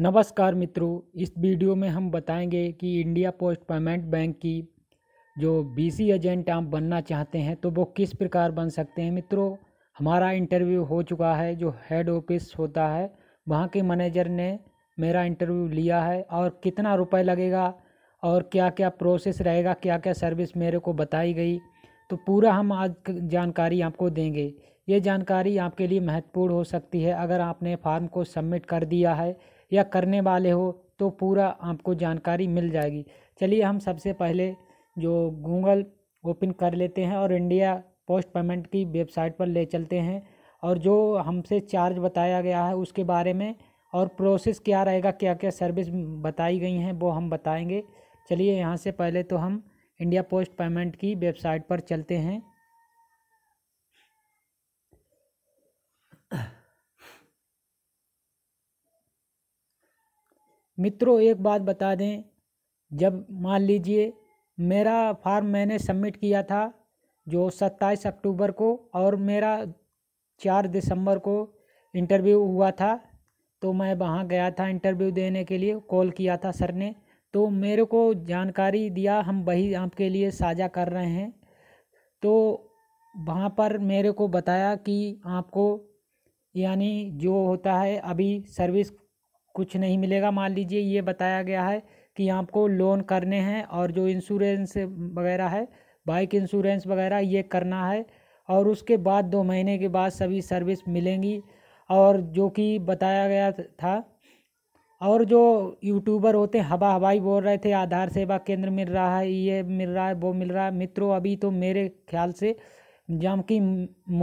नमस्कार मित्रों इस वीडियो में हम बताएंगे कि इंडिया पोस्ट पेमेंट बैंक की जो बीसी एजेंट आप बनना चाहते हैं तो वो किस प्रकार बन सकते हैं मित्रों हमारा इंटरव्यू हो चुका है जो हेड ऑफिस होता है वहाँ के मैनेजर ने मेरा इंटरव्यू लिया है और कितना रुपए लगेगा और क्या क्या प्रोसेस रहेगा क्या क्या सर्विस मेरे को बताई गई तो पूरा हम आज जानकारी आपको देंगे ये जानकारी आपके लिए महत्वपूर्ण हो सकती है अगर आपने फार्म को सबमिट कर दिया है या करने वाले हो तो पूरा आपको जानकारी मिल जाएगी चलिए हम सबसे पहले जो गूगल ओपन कर लेते हैं और इंडिया पोस्ट पेमेंट की वेबसाइट पर ले चलते हैं और जो हमसे चार्ज बताया गया है उसके बारे में और प्रोसेस क्या रहेगा क्या क्या सर्विस बताई गई हैं वो हम बताएंगे चलिए यहाँ से पहले तो हम इंडिया पोस्ट पेमेंट की वेबसाइट पर चलते हैं मित्रों एक बात बता दें जब मान लीजिए मेरा फार्म मैंने सबमिट किया था जो सत्ताईस अक्टूबर को और मेरा चार दिसंबर को इंटरव्यू हुआ था तो मैं वहाँ गया था इंटरव्यू देने के लिए कॉल किया था सर ने तो मेरे को जानकारी दिया हम वही आपके लिए साझा कर रहे हैं तो वहाँ पर मेरे को बताया कि आपको यानी जो होता है अभी सर्विस कुछ नहीं मिलेगा मान लीजिए ये बताया गया है कि आपको लोन करने हैं और जो इंश्योरेंस वगैरह है बाइक इंश्योरेंस वगैरह ये करना है और उसके बाद दो महीने के बाद सभी सर्विस मिलेंगी और जो कि बताया गया था और जो यूट्यूबर होते हैं हवा हवाई बोल रहे थे आधार सेवा केंद्र मिल रहा है ये मिल रहा है वो मिल रहा है मित्रों अभी तो मेरे ख्याल से जम कि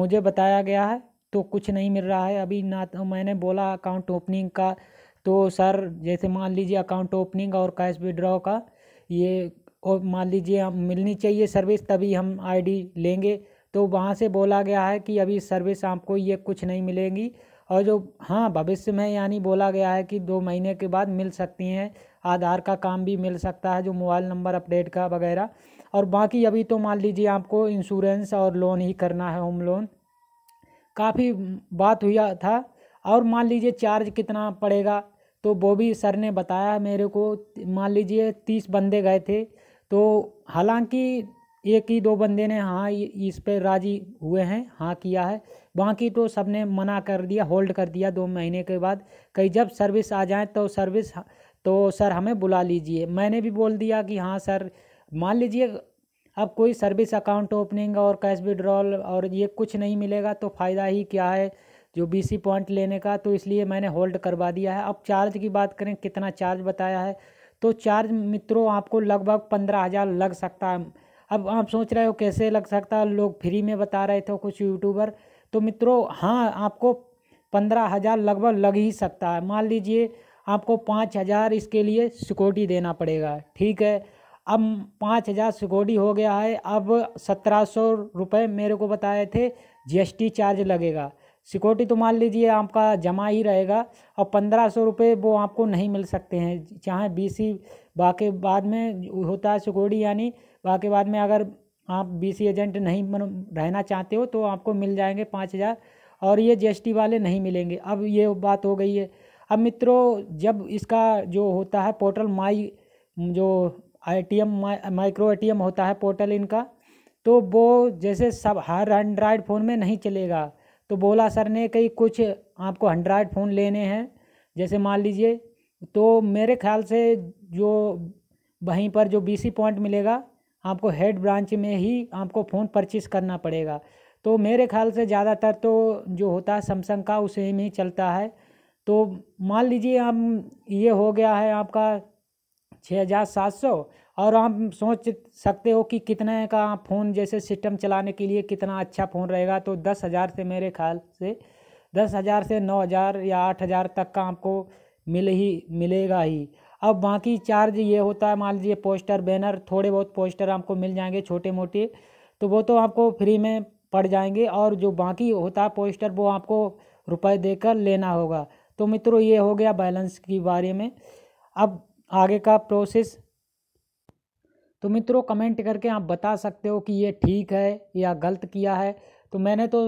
मुझे बताया गया है तो कुछ नहीं मिल रहा है अभी ना तो मैंने बोला अकाउंट ओपनिंग का तो सर जैसे मान लीजिए अकाउंट ओपनिंग और कैश विड्रॉ का ये और मान लीजिए हम मिलनी चाहिए सर्विस तभी हम आईडी लेंगे तो वहाँ से बोला गया है कि अभी सर्विस आपको ये कुछ नहीं मिलेगी और जो हाँ भविष्य में यानी बोला गया है कि दो महीने के बाद मिल सकती हैं आधार का काम भी मिल सकता है जो मोबाइल नंबर अपडेट का वगैरह और बाकी अभी तो मान लीजिए आपको इंश्योरेंस और लोन ही करना है होम लोन काफ़ी बात हुआ था और मान लीजिए चार्ज कितना पड़ेगा तो वो भी सर ने बताया मेरे को मान लीजिए तीस बंदे गए थे तो हालांकि एक ही दो बंदे ने हाँ इस पर राज़ी हुए हैं हाँ किया है बाकी तो सब ने मना कर दिया होल्ड कर दिया दो महीने के बाद कहीं जब सर्विस आ जाए तो सर्विस तो सर हमें बुला लीजिए मैंने भी बोल दिया कि हाँ सर मान लीजिए अब कोई सर्विस अकाउंट ओपनिंग और कैश विड्रॉल और ये कुछ नहीं मिलेगा तो फ़ायदा ही क्या है जो बीसी पॉइंट लेने का तो इसलिए मैंने होल्ड करवा दिया है अब चार्ज की बात करें कितना चार्ज बताया है तो चार्ज मित्रों आपको लगभग पंद्रह हज़ार लग सकता है अब आप सोच रहे हो कैसे लग सकता है लोग फ्री में बता रहे थे कुछ यूट्यूबर तो मित्रों हाँ आपको पंद्रह हज़ार लगभग लग ही सकता है मान लीजिए आपको पाँच हज़ार इसके लिए सिक्योरिटी देना पड़ेगा ठीक है अब पाँच हज़ार सिक्योरिटी हो गया है अब सत्रह सौ रुपये मेरे को बताए थे जीएसटी चार्ज लगेगा सिक्योरिटी तो मान लीजिए आपका जमा ही रहेगा और पंद्रह सौ रुपये वो आपको नहीं मिल सकते हैं चाहे बी सी बाकी बाद में होता है सिक्योरिटी यानी बाकी बाद में अगर आप बी सी एजेंट नहीं रहना चाहते हो तो आपको मिल जाएंगे पाँच हज़ार और ये जीएसटी वाले नहीं मिलेंगे अब ये बात हो गई है अब मित्रों जब इसका जो होता है पोर्टल माई जो माई माइक्रो एम होता है पोर्टल इनका तो वो जैसे सब हर एंड्रॉयड फ़ोन में नहीं चलेगा तो बोला सर ने कहीं कुछ आपको हंड्राइड फ़ोन लेने हैं जैसे मान लीजिए तो मेरे ख्याल से जो वहीं पर जो बीसी पॉइंट मिलेगा आपको हेड ब्रांच में ही आपको फ़ोन परचेस करना पड़ेगा तो मेरे ख्याल से ज़्यादातर तो जो होता है सैमसंग का उसे में चलता है तो मान लीजिए हम ये हो गया है आपका छः हज़ार सात सौ और हम सोच सकते हो कि कितने का फ़ोन जैसे सिस्टम चलाने के लिए कितना अच्छा फ़ोन रहेगा तो दस हज़ार से मेरे ख्याल से दस हज़ार से नौ हज़ार या आठ हज़ार तक का आपको मिल ही मिलेगा ही अब बाकी चार्ज ये होता है मान लीजिए पोस्टर बैनर थोड़े बहुत पोस्टर आपको मिल जाएंगे छोटे मोटे तो वो तो आपको फ्री में पड़ जाएंगे और जो बाकी होता है पोस्टर वो आपको रुपए देकर लेना होगा तो मित्रों ये हो गया बैलेंस के बारे में अब आगे का प्रोसेस तो मित्रों कमेंट करके आप बता सकते हो कि ये ठीक है या गलत किया है तो मैंने तो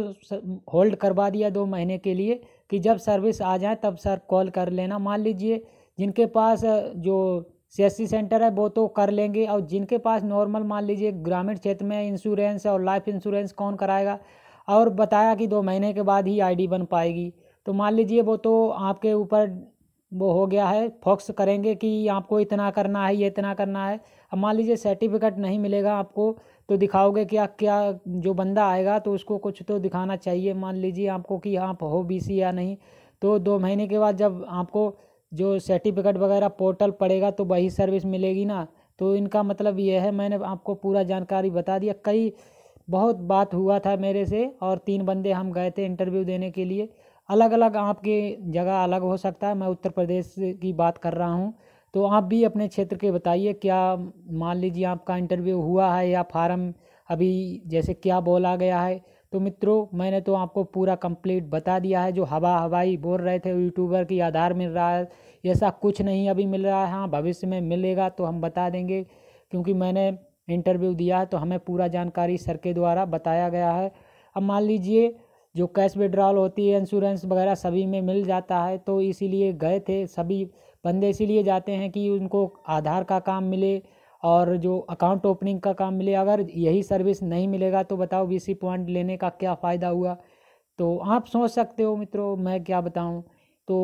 होल्ड करवा दिया दो महीने के लिए कि जब सर्विस आ जाए तब सर कॉल कर लेना मान लीजिए जिनके पास जो सी सेंटर है वो तो कर लेंगे और जिनके पास नॉर्मल मान लीजिए ग्रामीण क्षेत्र में इंश्योरेंस और लाइफ इंश्योरेंस कौन कराएगा और बताया कि दो महीने के बाद ही आईडी बन पाएगी तो मान लीजिए वो तो आपके ऊपर वो हो गया है फोक्स करेंगे कि आपको इतना करना है ये इतना करना है अब मान लीजिए सर्टिफिकेट नहीं मिलेगा आपको तो दिखाओगे आप क्या जो बंदा आएगा तो उसको कुछ तो दिखाना चाहिए मान लीजिए आपको कि आप हो बी या नहीं तो दो महीने के बाद जब आपको जो सर्टिफिकेट वगैरह पोर्टल पड़ेगा तो वही सर्विस मिलेगी ना तो इनका मतलब ये है मैंने आपको पूरा जानकारी बता दिया कई बहुत बात हुआ था मेरे से और तीन बंदे हम गए थे इंटरव्यू देने के लिए अलग अलग आपके जगह अलग हो सकता है मैं उत्तर प्रदेश की बात कर रहा हूँ तो आप भी अपने क्षेत्र के बताइए क्या मान लीजिए आपका इंटरव्यू हुआ है या फार्म अभी जैसे क्या बोला गया है तो मित्रों मैंने तो आपको पूरा कंप्लीट बता दिया है जो हवा हवाई बोल रहे थे यूट्यूबर की आधार मिल रहा है ऐसा कुछ नहीं अभी मिल रहा है हाँ भविष्य में मिलेगा तो हम बता देंगे क्योंकि मैंने इंटरव्यू दिया है तो हमें पूरा जानकारी सर के द्वारा बताया गया है अब मान लीजिए जो कैश विड्रॉल होती है इंश्योरेंस वगैरह सभी में मिल जाता है तो इसीलिए गए थे सभी बंदे इसीलिए जाते हैं कि उनको आधार का काम मिले और जो अकाउंट ओपनिंग का काम मिले अगर यही सर्विस नहीं मिलेगा तो बताओ बीसी पॉइंट लेने का क्या फ़ायदा हुआ तो आप सोच सकते हो मित्रों मैं क्या बताऊँ तो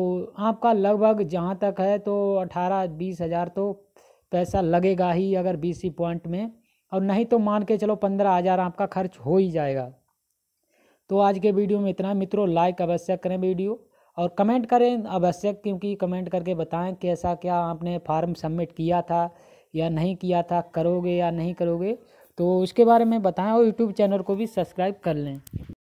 आपका लगभग जहाँ तक है तो अठारह बीस हज़ार तो पैसा लगेगा ही अगर बीसी पॉइंट में और नहीं तो मान के चलो पंद्रह हज़ार आपका खर्च हो ही जाएगा तो आज के वीडियो में इतना मित्रों लाइक अवश्य करें वीडियो और कमेंट करें आवश्यक क्योंकि कमेंट करके बताएं कैसा क्या आपने फार्म सबमिट किया था या नहीं किया था करोगे या नहीं करोगे तो उसके बारे में बताएं और यूट्यूब चैनल को भी सब्सक्राइब कर लें